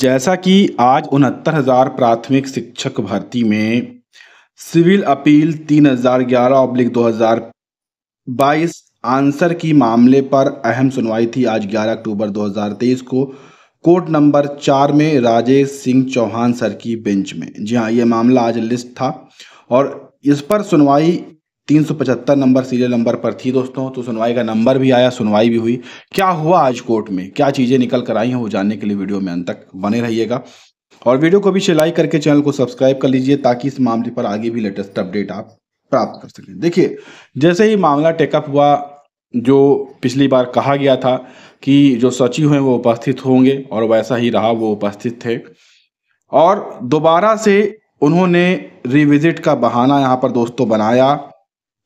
जैसा कि आज उनहत्तर हज़ार प्राथमिक शिक्षक भर्ती में सिविल अपील तीन हज़ार ग्यारह अब्लिक दो हज़ार बाईस आंसर की मामले पर अहम सुनवाई थी आज 11 अक्टूबर 2023 को कोर्ट नंबर चार में राजेश सिंह चौहान सर की बेंच में जी हाँ ये मामला आज लिस्ट था और इस पर सुनवाई तीन सौ पचहत्तर नंबर सीरियल नंबर पर थी दोस्तों तो सुनवाई का नंबर भी आया सुनवाई भी हुई क्या हुआ आज कोर्ट में क्या चीज़ें निकल कर आई हैं वो जानने के लिए वीडियो में अंत तक बने रहिएगा और वीडियो को भी लाइक करके चैनल को सब्सक्राइब कर लीजिए ताकि इस मामले पर आगे भी लेटेस्ट अपडेट आप प्राप्त कर सकें देखिए जैसे ही मामला टेकअप हुआ जो पिछली बार कहा गया था कि जो सचिव हैं वो उपस्थित होंगे और वैसा ही रहा वो उपस्थित थे और दोबारा से उन्होंने रिविजिट का बहाना यहाँ पर दोस्तों बनाया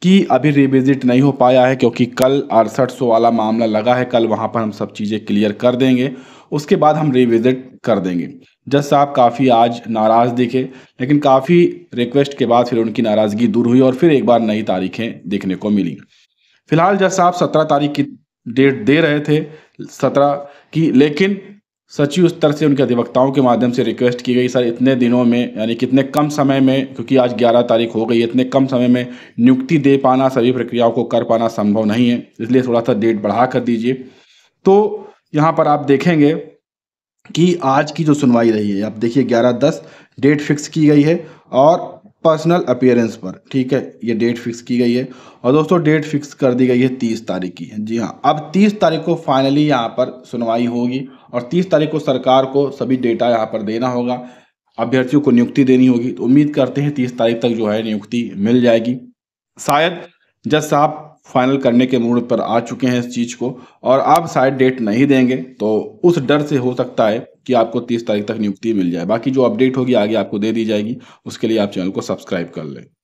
कि अभी रिविजिट नहीं हो पाया है क्योंकि कल अड़सठ सौ वाला मामला लगा है कल वहाँ पर हम सब चीज़ें क्लियर कर देंगे उसके बाद हम रिविजिट कर देंगे जज साहब काफ़ी आज नाराज़ दिखे लेकिन काफ़ी रिक्वेस्ट के बाद फिर उनकी नाराज़गी दूर हुई और फिर एक बार नई तारीखें देखने को मिली फिलहाल जज साहब सत्रह तारीख की डेट दे रहे थे सत्रह की लेकिन सचिव स्तर से उनके अधिवक्ताओं के माध्यम से रिक्वेस्ट की गई सर इतने दिनों में यानी कितने कम समय में क्योंकि आज 11 तारीख हो गई इतने कम समय में नियुक्ति दे पाना सभी प्रक्रियाओं को कर पाना संभव नहीं है इसलिए थोड़ा सा डेट बढ़ा कर दीजिए तो यहाँ पर आप देखेंगे कि आज की जो सुनवाई रही है आप देखिए ग्यारह दस डेट फिक्स की गई है और पर्सनल अपियरेंस पर ठीक है ये डेट फिक्स की गई है और दोस्तों डेट फिक्स कर दी गई है तीस तारीख की जी हाँ अब तीस तारीख को फाइनली यहाँ पर सुनवाई होगी और तीस तारीख को सरकार को सभी डेटा यहाँ पर देना होगा अभ्यर्थियों को नियुक्ति देनी होगी तो उम्मीद करते हैं तीस तारीख तक जो है नियुक्ति मिल जाएगी शायद जज साहब फाइनल करने के मूड पर आ चुके हैं इस चीज़ को और आप शायद डेट नहीं देंगे तो उस डर से हो सकता है कि आपको तीस तारीख तक नियुक्ति मिल जाए बाकी जो अपडेट होगी आगे आपको दे दी जाएगी उसके लिए आप चैनल को सब्सक्राइब कर लें